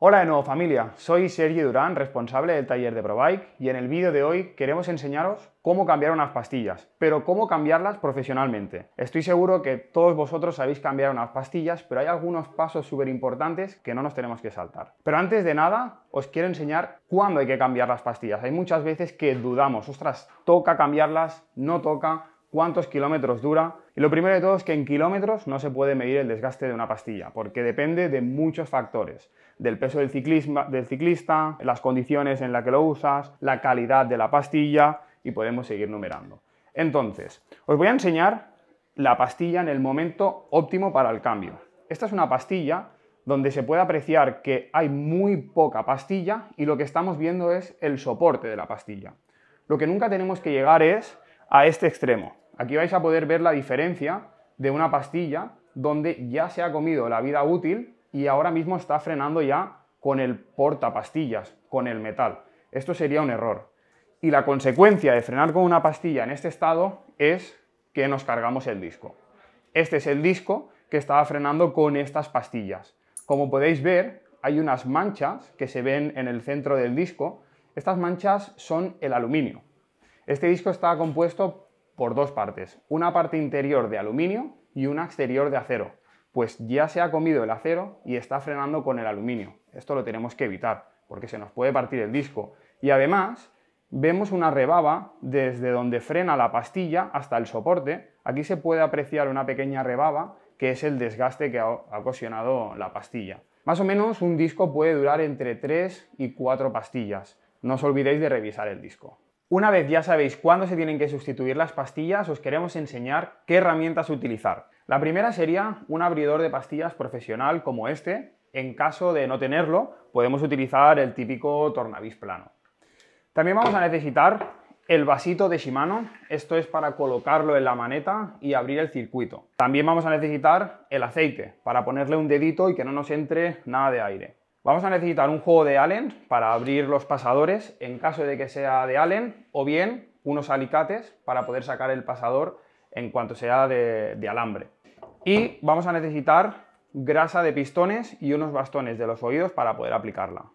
Hola de nuevo familia, soy Sergio Durán, responsable del taller de ProBike y en el vídeo de hoy queremos enseñaros cómo cambiar unas pastillas, pero cómo cambiarlas profesionalmente. Estoy seguro que todos vosotros sabéis cambiar unas pastillas, pero hay algunos pasos súper importantes que no nos tenemos que saltar. Pero antes de nada, os quiero enseñar cuándo hay que cambiar las pastillas. Hay muchas veces que dudamos, ostras, toca cambiarlas, no toca, cuántos kilómetros dura. Y lo primero de todo es que en kilómetros no se puede medir el desgaste de una pastilla, porque depende de muchos factores del peso del, ciclista, las condiciones en las que lo usas, la calidad de la pastilla y podemos seguir numerando. Entonces, os voy a enseñar la pastilla en el momento óptimo para el cambio. Esta es una pastilla donde se puede apreciar que hay muy poca pastilla y lo que estamos viendo es el soporte de la pastilla. Lo que nunca tenemos que llegar es a este extremo. Aquí vais a poder ver la diferencia de una pastilla donde ya se ha comido la vida útil y ahora mismo está frenando ya con el portapastillas, con el metal. Esto sería un error. Y la consecuencia de frenar con una pastilla en este estado es que nos cargamos el disco. Este es el disco que estaba frenando con estas pastillas. Como podéis ver, hay unas manchas que se ven en el centro del disco. Estas manchas son el aluminio. Este disco está compuesto por dos partes, una parte interior de aluminio y una exterior de acero pues ya se ha comido el acero y está frenando con el aluminio. Esto lo tenemos que evitar porque se nos puede partir el disco. Y además vemos una rebaba desde donde frena la pastilla hasta el soporte. Aquí se puede apreciar una pequeña rebaba que es el desgaste que ha ocasionado la pastilla. Más o menos un disco puede durar entre 3 y 4 pastillas. No os olvidéis de revisar el disco. Una vez ya sabéis cuándo se tienen que sustituir las pastillas, os queremos enseñar qué herramientas utilizar. La primera sería un abridor de pastillas profesional como este. En caso de no tenerlo, podemos utilizar el típico tornavís plano. También vamos a necesitar el vasito de Shimano, esto es para colocarlo en la maneta y abrir el circuito. También vamos a necesitar el aceite, para ponerle un dedito y que no nos entre nada de aire. Vamos a necesitar un juego de Allen para abrir los pasadores en caso de que sea de Allen o bien unos alicates para poder sacar el pasador en cuanto sea de, de alambre. Y vamos a necesitar grasa de pistones y unos bastones de los oídos para poder aplicarla.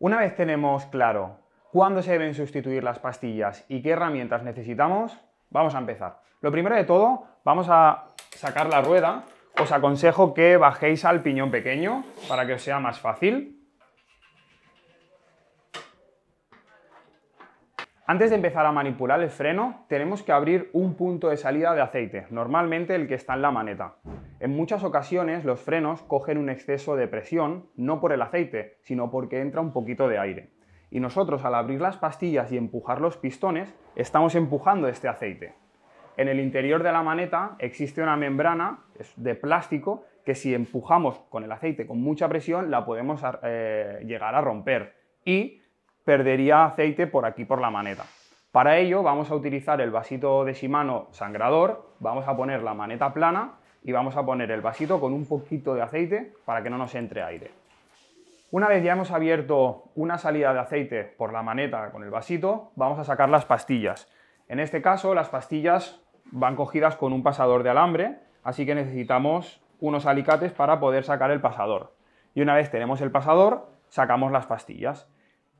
Una vez tenemos claro cuándo se deben sustituir las pastillas y qué herramientas necesitamos, vamos a empezar. Lo primero de todo, vamos a sacar la rueda os aconsejo que bajéis al piñón pequeño para que os sea más fácil. Antes de empezar a manipular el freno, tenemos que abrir un punto de salida de aceite, normalmente el que está en la maneta. En muchas ocasiones los frenos cogen un exceso de presión, no por el aceite, sino porque entra un poquito de aire. Y nosotros al abrir las pastillas y empujar los pistones, estamos empujando este aceite. En el interior de la maneta existe una membrana de plástico que si empujamos con el aceite con mucha presión la podemos eh, llegar a romper y perdería aceite por aquí por la maneta. Para ello vamos a utilizar el vasito de Shimano sangrador, vamos a poner la maneta plana y vamos a poner el vasito con un poquito de aceite para que no nos entre aire. Una vez ya hemos abierto una salida de aceite por la maneta con el vasito, vamos a sacar las pastillas. En este caso las pastillas van cogidas con un pasador de alambre, así que necesitamos unos alicates para poder sacar el pasador. Y una vez tenemos el pasador, sacamos las pastillas.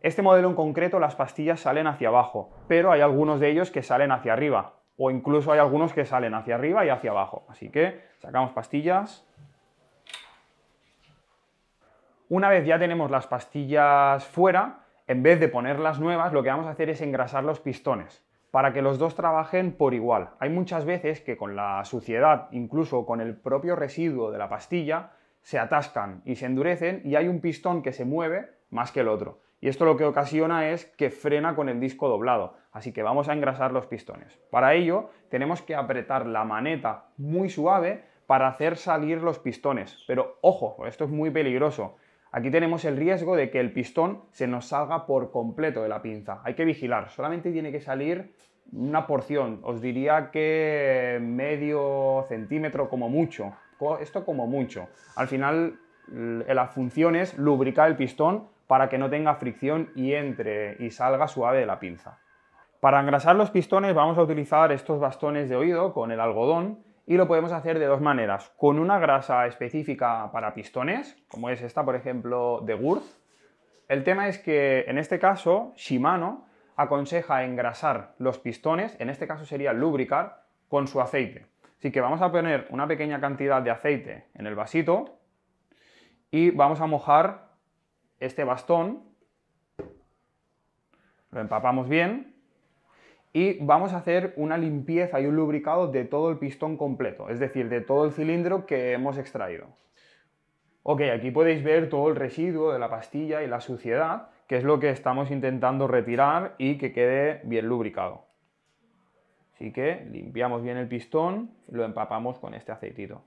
Este modelo en concreto, las pastillas salen hacia abajo, pero hay algunos de ellos que salen hacia arriba, o incluso hay algunos que salen hacia arriba y hacia abajo. Así que sacamos pastillas. Una vez ya tenemos las pastillas fuera, en vez de ponerlas nuevas, lo que vamos a hacer es engrasar los pistones para que los dos trabajen por igual. Hay muchas veces que con la suciedad, incluso con el propio residuo de la pastilla, se atascan y se endurecen y hay un pistón que se mueve más que el otro. Y esto lo que ocasiona es que frena con el disco doblado, así que vamos a engrasar los pistones. Para ello tenemos que apretar la maneta muy suave para hacer salir los pistones, pero ojo, esto es muy peligroso, Aquí tenemos el riesgo de que el pistón se nos salga por completo de la pinza. Hay que vigilar, solamente tiene que salir una porción, os diría que medio centímetro como mucho, esto como mucho. Al final la función es lubricar el pistón para que no tenga fricción y entre y salga suave de la pinza. Para engrasar los pistones vamos a utilizar estos bastones de oído con el algodón y lo podemos hacer de dos maneras, con una grasa específica para pistones, como es esta por ejemplo de Wurth. El tema es que en este caso Shimano aconseja engrasar los pistones, en este caso sería lubricar, con su aceite. Así que vamos a poner una pequeña cantidad de aceite en el vasito y vamos a mojar este bastón, lo empapamos bien y vamos a hacer una limpieza y un lubricado de todo el pistón completo, es decir, de todo el cilindro que hemos extraído. Ok, aquí podéis ver todo el residuo de la pastilla y la suciedad, que es lo que estamos intentando retirar y que quede bien lubricado. Así que limpiamos bien el pistón y lo empapamos con este aceitito.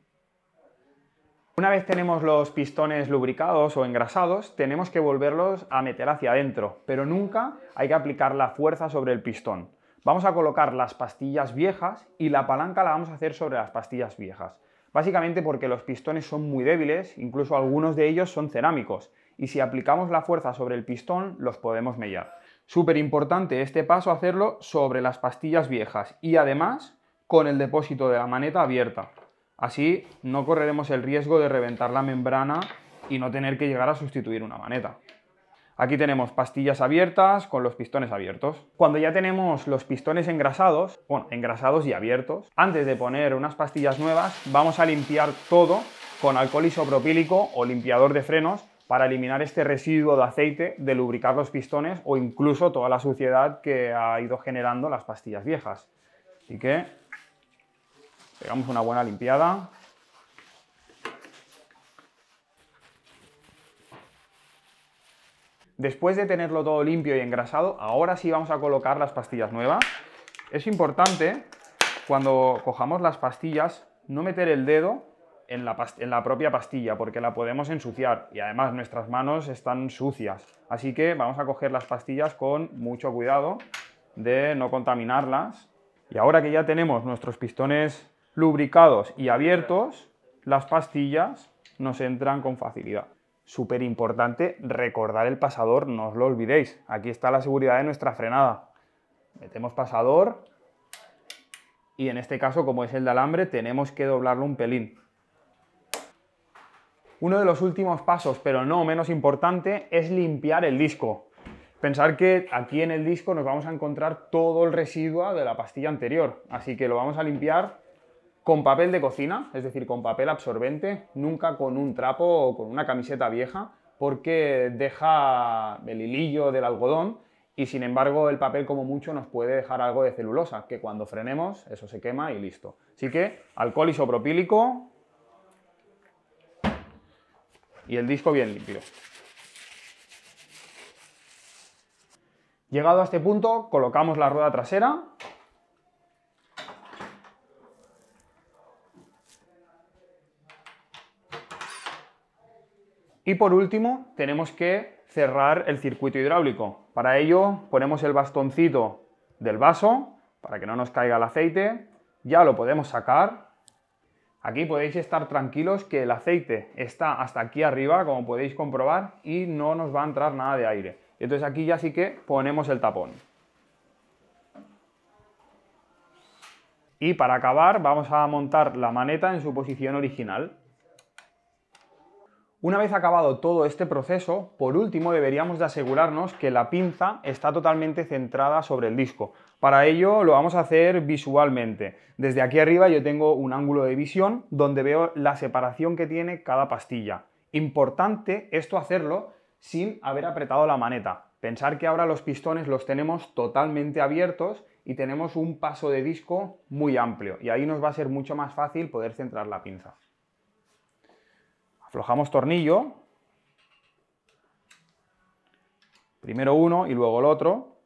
Una vez tenemos los pistones lubricados o engrasados, tenemos que volverlos a meter hacia adentro, pero nunca hay que aplicar la fuerza sobre el pistón. Vamos a colocar las pastillas viejas y la palanca la vamos a hacer sobre las pastillas viejas. Básicamente porque los pistones son muy débiles, incluso algunos de ellos son cerámicos, y si aplicamos la fuerza sobre el pistón los podemos mellar. Súper importante este paso hacerlo sobre las pastillas viejas y además con el depósito de la maneta abierta. Así no correremos el riesgo de reventar la membrana y no tener que llegar a sustituir una maneta. Aquí tenemos pastillas abiertas con los pistones abiertos. Cuando ya tenemos los pistones engrasados, bueno, engrasados y abiertos, antes de poner unas pastillas nuevas, vamos a limpiar todo con alcohol isopropílico o limpiador de frenos para eliminar este residuo de aceite, de lubricar los pistones o incluso toda la suciedad que ha ido generando las pastillas viejas. Así que pegamos una buena limpiada. Después de tenerlo todo limpio y engrasado, ahora sí vamos a colocar las pastillas nuevas. Es importante, cuando cojamos las pastillas, no meter el dedo en la, en la, propia pastilla, porque la podemos ensuciar y además nuestras manos están sucias. Así que vamos a coger las pastillas con mucho cuidado de no contaminarlas. Y ahora que ya tenemos nuestros pistones lubricados y abiertos, las pastillas nos entran con facilidad súper importante recordar el pasador, no os lo olvidéis. Aquí está la seguridad de nuestra frenada. Metemos pasador y en este caso, como es el de alambre, tenemos que doblarlo un pelín. Uno de los últimos pasos, pero no menos importante, es limpiar el disco. Pensar que aquí en el disco nos vamos a encontrar todo el residuo de la pastilla anterior, así que lo vamos a limpiar con papel de cocina, es decir, con papel absorbente, nunca con un trapo o con una camiseta vieja, porque deja el hilillo del algodón y sin embargo el papel como mucho nos puede dejar algo de celulosa, que cuando frenemos eso se quema y listo. Así que alcohol isopropílico y el disco bien limpio. Llegado a este punto, colocamos la rueda trasera Y por último, tenemos que cerrar el circuito hidráulico. Para ello, ponemos el bastoncito del vaso para que no nos caiga el aceite. Ya lo podemos sacar. Aquí podéis estar tranquilos que el aceite está hasta aquí arriba, como podéis comprobar, y no nos va a entrar nada de aire. Entonces aquí ya sí que ponemos el tapón. Y para acabar vamos a montar la maneta en su posición original. Una vez acabado todo este proceso, por último deberíamos de asegurarnos que la pinza está totalmente centrada sobre el disco. Para ello lo vamos a hacer visualmente. Desde aquí arriba yo tengo un ángulo de visión donde veo la separación que tiene cada pastilla. Importante esto hacerlo sin haber apretado la maneta. Pensar que ahora los pistones los tenemos totalmente abiertos y tenemos un paso de disco muy amplio y ahí nos va a ser mucho más fácil poder centrar la pinza aflojamos tornillo, primero uno y luego el otro,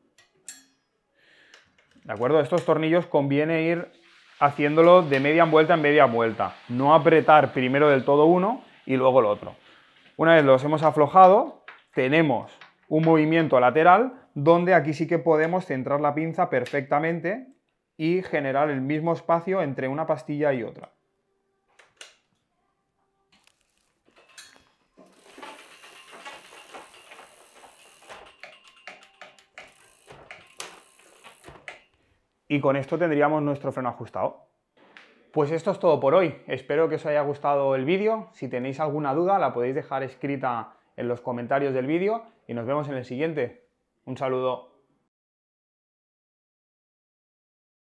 ¿de acuerdo? Estos tornillos conviene ir haciéndolo de media vuelta en media vuelta, no apretar primero del todo uno y luego el otro. Una vez los hemos aflojado, tenemos un movimiento lateral donde aquí sí que podemos centrar la pinza perfectamente y generar el mismo espacio entre una pastilla y otra. y con esto tendríamos nuestro freno ajustado. Pues esto es todo por hoy. Espero que os haya gustado el vídeo. Si tenéis alguna duda la podéis dejar escrita en los comentarios del vídeo y nos vemos en el siguiente. Un saludo.